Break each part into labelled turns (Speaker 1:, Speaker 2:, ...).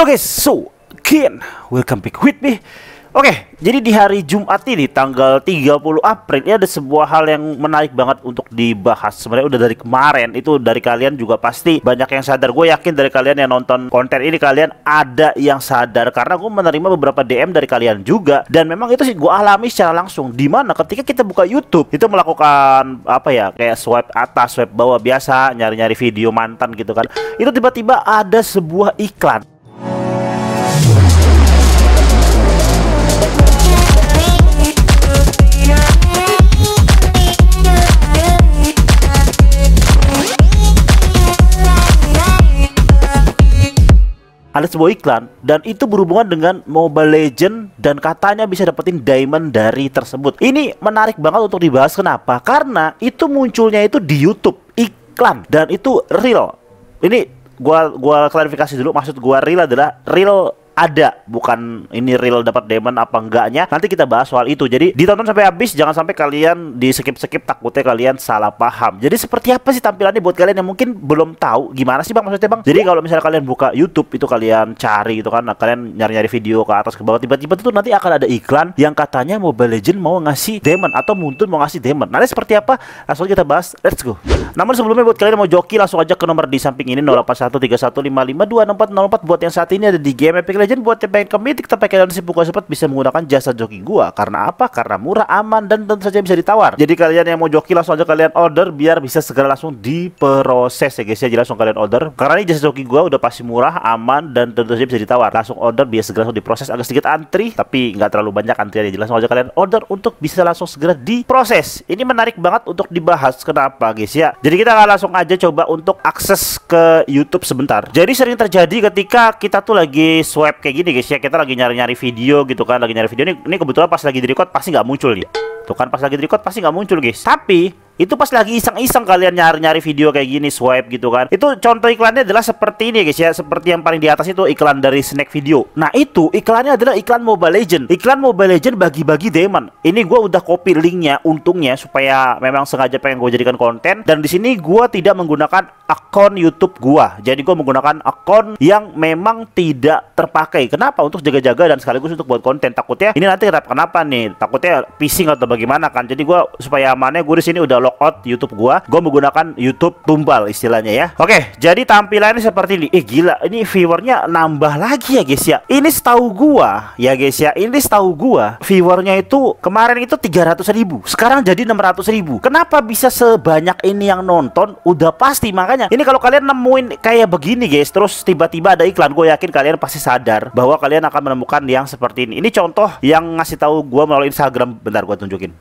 Speaker 1: Halo guys, so again, welcome back with me Oke, jadi di hari Jumat ini tanggal 30 April ini ada sebuah hal yang menarik banget untuk dibahas. Sebenarnya udah dari kemarin itu dari kalian juga pasti banyak yang sadar. Gue yakin dari kalian yang nonton konten ini kalian ada yang sadar karena gue menerima beberapa DM dari kalian juga dan memang itu sih gue alami secara langsung. Dimana ketika kita buka YouTube itu melakukan apa ya kayak swipe atas, swipe bawah biasa nyari-nyari video mantan gitu kan. Itu tiba-tiba ada sebuah iklan ada sebuah iklan dan itu berhubungan dengan Mobile Legend dan katanya bisa dapetin diamond dari tersebut. Ini menarik banget untuk dibahas kenapa? Karena itu munculnya itu di YouTube iklan dan itu real. Ini gua gua klarifikasi dulu maksud gua real adalah real ada bukan ini real dapat demon apa enggaknya nanti kita bahas soal itu jadi ditonton sampai habis jangan sampai kalian di skip skip takutnya kalian salah paham jadi seperti apa sih tampilannya buat kalian yang mungkin belum tahu gimana sih bang maksudnya bang jadi kalau misalnya kalian buka YouTube itu kalian cari gitu kan nah, kalian nyari nyari video ke atas ke bawah tiba-tiba itu nanti akan ada iklan yang katanya Mobile Legend mau ngasih demon atau Muntun mau ngasih demon nanti seperti apa langsung kita bahas let's go namun sebelumnya buat kalian yang mau joki langsung aja ke nomor di samping ini 081315526404 buat yang saat ini ada di game Epic Legends jajan buat yang pengen ke Mitik tapi kalian sibuk sempat bisa menggunakan jasa joki gua. Karena apa? Karena murah, aman, dan tentu saja bisa ditawar. Jadi kalian yang mau joki langsung aja kalian order biar bisa segera langsung diproses ya guys ya. Jadi langsung kalian order. Karena ini jasa joki gua udah pasti murah, aman, dan tentu saja bisa ditawar. Langsung order biar segera langsung diproses agak sedikit antri tapi nggak terlalu banyak antrian jadi langsung aja kalian order untuk bisa langsung segera diproses. Ini menarik banget untuk dibahas. Kenapa guys ya? Jadi kita akan langsung aja coba untuk akses ke YouTube sebentar. Jadi sering terjadi ketika kita tuh lagi swipe kayak gini guys ya kita lagi nyari-nyari video gitu kan lagi nyari video ini ini kebetulan pas lagi di record pasti nggak muncul ya tuh kan pas lagi di record pasti nggak muncul guys tapi itu pas lagi iseng-iseng kalian nyari-nyari video kayak gini swipe gitu kan. Itu contoh iklannya adalah seperti ini guys ya, seperti yang paling di atas itu iklan dari snack video. Nah, itu iklannya adalah iklan Mobile Legend. Iklan Mobile Legend bagi-bagi demon. Ini gue udah copy linknya untungnya supaya memang sengaja pengen gue jadikan konten dan di sini gua tidak menggunakan akun YouTube gua. Jadi gue menggunakan akun yang memang tidak terpakai. Kenapa? Untuk jaga-jaga dan sekaligus untuk buat konten. Takutnya ini nanti kenapa, kenapa nih? Takutnya phishing atau bagaimana kan. Jadi gue supaya amannya gue di sini udah out YouTube gua. Gua menggunakan YouTube tumbal istilahnya ya. Oke, jadi tampilannya seperti ini. Eh gila, ini viewernya nambah lagi ya guys ya. Ini setahu gua ya guys ya. Ini setahu gua viewernya itu kemarin itu 300 ribu. Sekarang jadi 600 ribu. Kenapa bisa sebanyak ini yang nonton? Udah pasti makanya. Ini kalau kalian nemuin kayak begini guys, terus tiba-tiba ada iklan, gue yakin kalian pasti sadar bahwa kalian akan menemukan yang seperti ini. Ini contoh yang ngasih tahu gua melalui Instagram. Bentar gua tunjukin.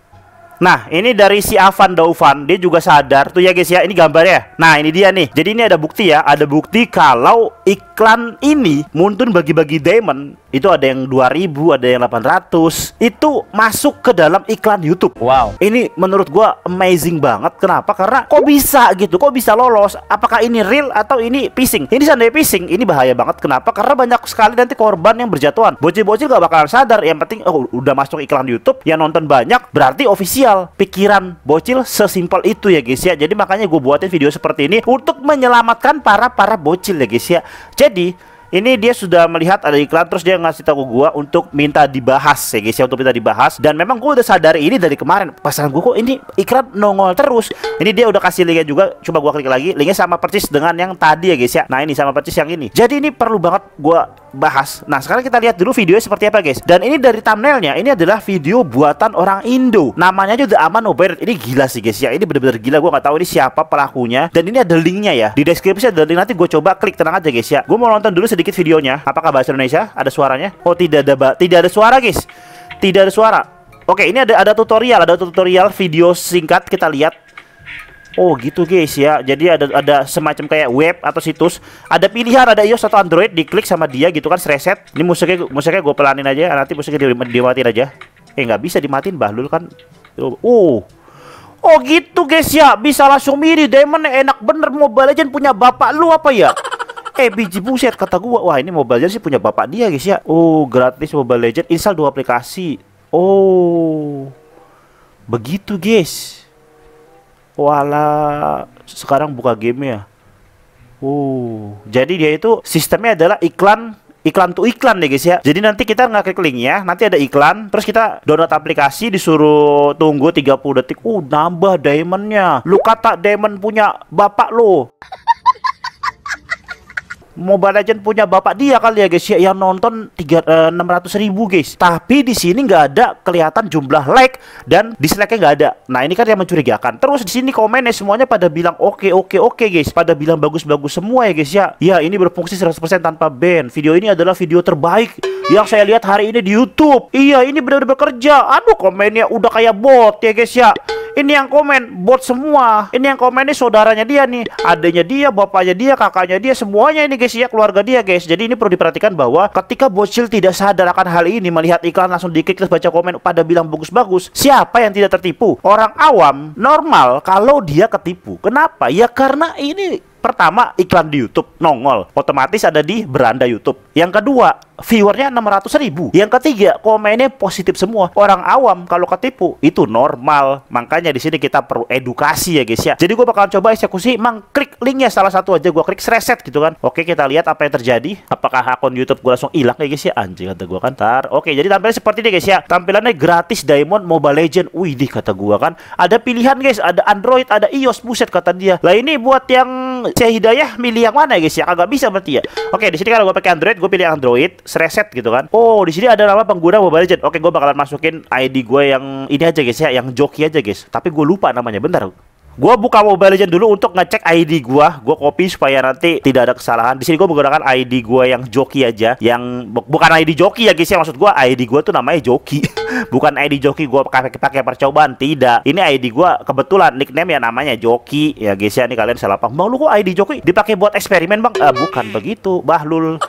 Speaker 1: Nah, ini dari si Avan Daufan, dia juga sadar tuh ya guys ya. Ini gambarnya. Nah, ini dia nih. Jadi ini ada bukti ya, ada bukti kalau iklan ini Muntun bagi-bagi diamond itu ada yang 2000 ada yang 800 itu masuk ke dalam iklan YouTube wow ini menurut gua amazing banget kenapa karena kok bisa gitu kok bisa lolos apakah ini real atau ini phishing ini seandainya phishing ini bahaya banget kenapa karena banyak sekali nanti korban yang berjatuhan bocil-bocil gak bakalan sadar yang penting oh, udah masuk iklan YouTube yang nonton banyak berarti official pikiran bocil sesimpel itu ya guys ya jadi makanya gue buatin video seperti ini untuk menyelamatkan para para bocil ya guys ya jadi ini dia sudah melihat ada iklan terus dia ngasih tahu gua untuk minta dibahas ya guys ya untuk minta dibahas dan memang gua udah sadari ini dari kemarin pasangan gua kok ini iklan nongol terus ini dia udah kasih linknya juga coba gua klik lagi linknya sama persis dengan yang tadi ya guys ya nah ini sama persis yang ini jadi ini perlu banget gua bahas nah sekarang kita lihat dulu videonya seperti apa guys dan ini dari thumbnailnya ini adalah video buatan orang Indo namanya juga Aman Oberat ini gila sih guys ya ini bener-bener gila Gua nggak tahu ini siapa pelakunya dan ini ada linknya ya di deskripsi ada link nanti gua coba klik tenang aja guys ya gue mau nonton dulu sedikit videonya. Apakah bahasa Indonesia? Ada suaranya? Oh, tidak ada tidak ada suara, guys. Tidak ada suara. Oke, ini ada ada tutorial, ada tutorial video singkat kita lihat. Oh, gitu guys ya. Jadi ada ada semacam kayak web atau situs, ada pilihan ada iOS atau Android, diklik sama dia gitu kan reset. Ini musiknya musiknya gue pelanin aja, nanti musiknya di, dimatiin aja. Eh, nggak bisa dimatiin lu kan. Oh. Oh gitu guys ya, bisa langsung milih Diamond enak bener Mobile Legend punya bapak lu apa ya? eh biji buset kata gua wah ini Mobile legend sih punya bapak dia guys ya oh gratis Mobile legend install dua aplikasi oh begitu guys wala sekarang buka game ya oh jadi dia itu sistemnya adalah iklan iklan tuh iklan deh guys ya. Jadi nanti kita nggak klik link ya nanti ada iklan, terus kita download aplikasi disuruh tunggu 30 detik. Uh, nambah diamondnya. Lu kata diamond punya bapak lo. Mobile Legend punya bapak dia kali ya guys ya yang nonton tiga eh, enam ratus ribu guys. Tapi di sini nggak ada kelihatan jumlah like dan dislike-nya nggak ada. Nah ini kan yang mencurigakan. Terus di sini komennya semuanya pada bilang oke okay, oke okay, oke okay, guys, pada bilang bagus-bagus semua ya guys ya. Ya ini berfungsi 100% tanpa ban. Video ini adalah video terbaik yang saya lihat hari ini di YouTube. Iya, ini benar-benar bekerja. Aduh, komennya udah kayak bot ya guys ya ini yang komen bot semua ini yang komen ini saudaranya dia nih adanya dia bapaknya dia kakaknya dia semuanya ini guys ya keluarga dia guys jadi ini perlu diperhatikan bahwa ketika bocil tidak sadar akan hal ini melihat iklan langsung diklik terus baca komen pada bilang bagus-bagus siapa yang tidak tertipu orang awam normal kalau dia ketipu kenapa ya karena ini Pertama, iklan di YouTube nongol, otomatis ada di beranda YouTube. Yang kedua, viewernya 600 ribu. Yang ketiga, komennya positif semua. Orang awam kalau ketipu itu normal. Makanya di sini kita perlu edukasi ya guys ya. Jadi gue bakalan coba eksekusi, mang klik linknya salah satu aja gue klik reset gitu kan. Oke kita lihat apa yang terjadi. Apakah akun YouTube gue langsung hilang ya guys ya? Anjing kata gue kan. Tar. Oke jadi tampilannya seperti ini guys ya. Tampilannya gratis Diamond Mobile Legend. Wih kata gue kan. Ada pilihan guys. Ada Android, ada iOS. Buset kata dia. Lah ini buat yang yang hidayah milih yang mana ya guys ya? Agak bisa berarti ya. Oke, di sini kalau gue pakai Android, gue pilih Android, reset gitu kan. Oh, di sini ada nama pengguna Mobile Legend. Oke, gue bakalan masukin ID gue yang ini aja guys ya, yang joki aja guys. Tapi gue lupa namanya. Bentar, Gua buka Mobile Legend dulu untuk ngecek ID gua, gua copy supaya nanti tidak ada kesalahan. Di sini gua menggunakan ID gua yang joki aja, yang bu bukan ID joki ya guys ya. Maksud gua. ID gua tuh namanya joki, bukan ID joki gue pakai pakai percobaan. Tidak. Ini ID gua kebetulan nickname ya namanya joki ya guys ya. Ini kalian salah paham. Bang lu kok ID joki dipakai buat eksperimen bang? Eh, bukan begitu, Bahlul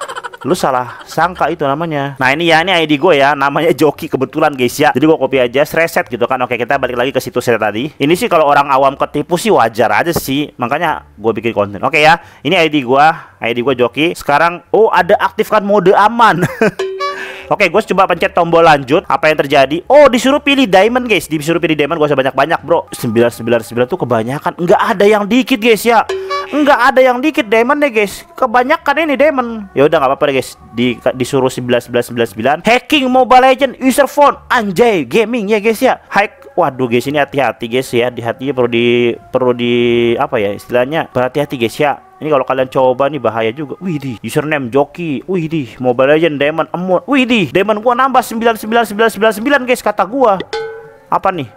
Speaker 1: lu salah sangka itu namanya nah ini ya ini ID gue ya namanya Joki kebetulan guys ya jadi gue copy aja reset gitu kan oke kita balik lagi ke situs saya tadi ini sih kalau orang awam ketipu sih wajar aja sih makanya gue bikin konten oke ya ini ID gue ID gue Joki sekarang oh ada aktifkan mode aman Oke, gue coba pencet tombol lanjut. Apa yang terjadi? Oh, disuruh pilih diamond, guys. Disuruh pilih diamond, gue usah banyak-banyak, bro. 999 tuh kebanyakan. Nggak ada yang dikit, guys, ya nggak ada yang dikit diamond deh guys kebanyakan ini diamond ya udah nggak apa-apa deh guys di disuruh 11 11 99 hacking mobile legend user phone anjay gaming ya guys ya hack waduh guys ini hati-hati guys ya di hati perlu di perlu di apa ya istilahnya berhati-hati guys ya ini kalau kalian coba nih bahaya juga. Widih, username joki. Widih, Mobile Legend Demon Emon. Widih, diamond gua nambah 99999 guys kata gua. Apa nih?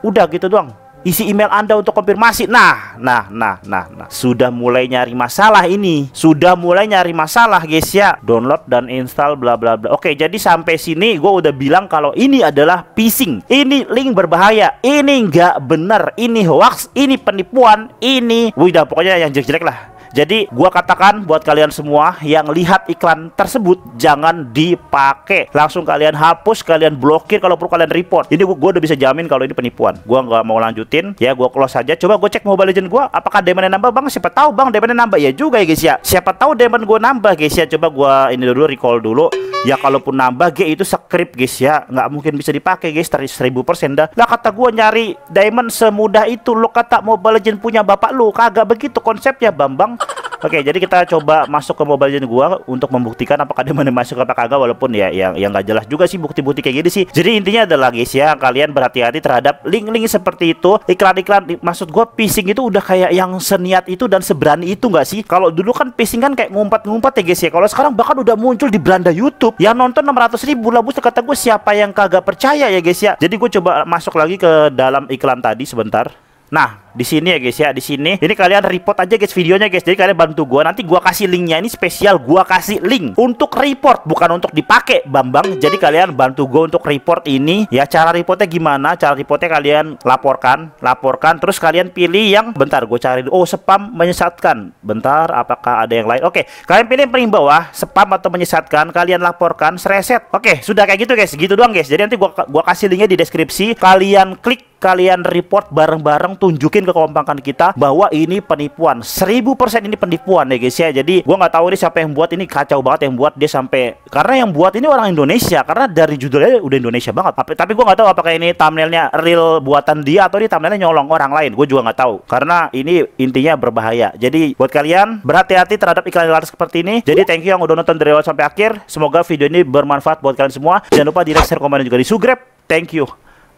Speaker 1: Udah gitu doang isi email Anda untuk konfirmasi. Nah, nah, nah, nah, nah. Sudah mulai nyari masalah ini. Sudah mulai nyari masalah, guys ya. Download dan install bla bla bla. Oke, jadi sampai sini gue udah bilang kalau ini adalah phishing. Ini link berbahaya. Ini nggak benar Ini hoax. Ini penipuan. Ini, wih, dah, pokoknya yang jelek-jelek lah. Jadi gua katakan buat kalian semua yang lihat iklan tersebut jangan dipakai. Langsung kalian hapus, kalian blokir kalau perlu kalian report. Ini gua, gua udah bisa jamin kalau ini penipuan. Gua nggak mau lanjutin, ya gua close aja. Coba gua cek Mobile Legend gua apakah demandnya nambah Bang? Siapa tahu Bang demandnya nambah ya juga ya guys ya. Siapa tahu demand gua nambah guys ya. Coba gua ini dulu recall dulu ya kalaupun nambah G itu script guys ya nggak mungkin bisa dipakai guys dari seribu persen dah lah kata gue nyari diamond semudah itu lo kata Mobile Legend punya bapak lo kagak begitu konsepnya Bambang Oke, okay, jadi kita coba masuk ke Mobile Legends gua untuk membuktikan apakah dia mana masuk apa kagak walaupun ya yang yang nggak jelas juga sih bukti-bukti kayak gini sih. Jadi intinya adalah guys ya, kalian berhati-hati terhadap link-link seperti itu. Iklan-iklan maksud gua phishing itu udah kayak yang seniat itu dan seberani itu nggak sih? Kalau dulu kan phishing kan kayak ngumpat-ngumpat ya guys ya. Kalau sekarang bahkan udah muncul di beranda YouTube yang nonton 600 ribu lah bus kata gue siapa yang kagak percaya ya guys ya. Jadi gue coba masuk lagi ke dalam iklan tadi sebentar. Nah, di sini ya guys ya di sini ini kalian report aja guys videonya guys jadi kalian bantu gua nanti gua kasih linknya ini spesial gua kasih link untuk report bukan untuk dipakai Bambang jadi kalian bantu gua untuk report ini ya cara reportnya gimana cara reportnya kalian laporkan laporkan terus kalian pilih yang bentar gue cari oh spam menyesatkan bentar apakah ada yang lain oke kalian pilih yang paling bawah spam atau menyesatkan kalian laporkan sereset oke sudah kayak gitu guys gitu doang guys jadi nanti gua gua kasih linknya di deskripsi kalian klik kalian report bareng-bareng tunjukin kompakan kita bahwa ini penipuan 1000% ini penipuan ya guys ya jadi gua nggak tahu ini siapa yang buat ini kacau banget yang buat dia sampai karena yang buat ini orang Indonesia karena dari judulnya udah Indonesia banget tapi, tapi gua nggak tahu apakah ini thumbnailnya real buatan dia atau ini thumbnailnya nyolong orang lain gue juga nggak tahu karena ini intinya berbahaya jadi buat kalian berhati-hati terhadap iklan-iklan seperti ini jadi thank you yang udah nonton dari awal sampai akhir semoga video ini bermanfaat buat kalian semua jangan lupa di like share komen dan juga di subscribe thank you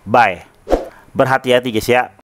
Speaker 1: bye berhati-hati guys ya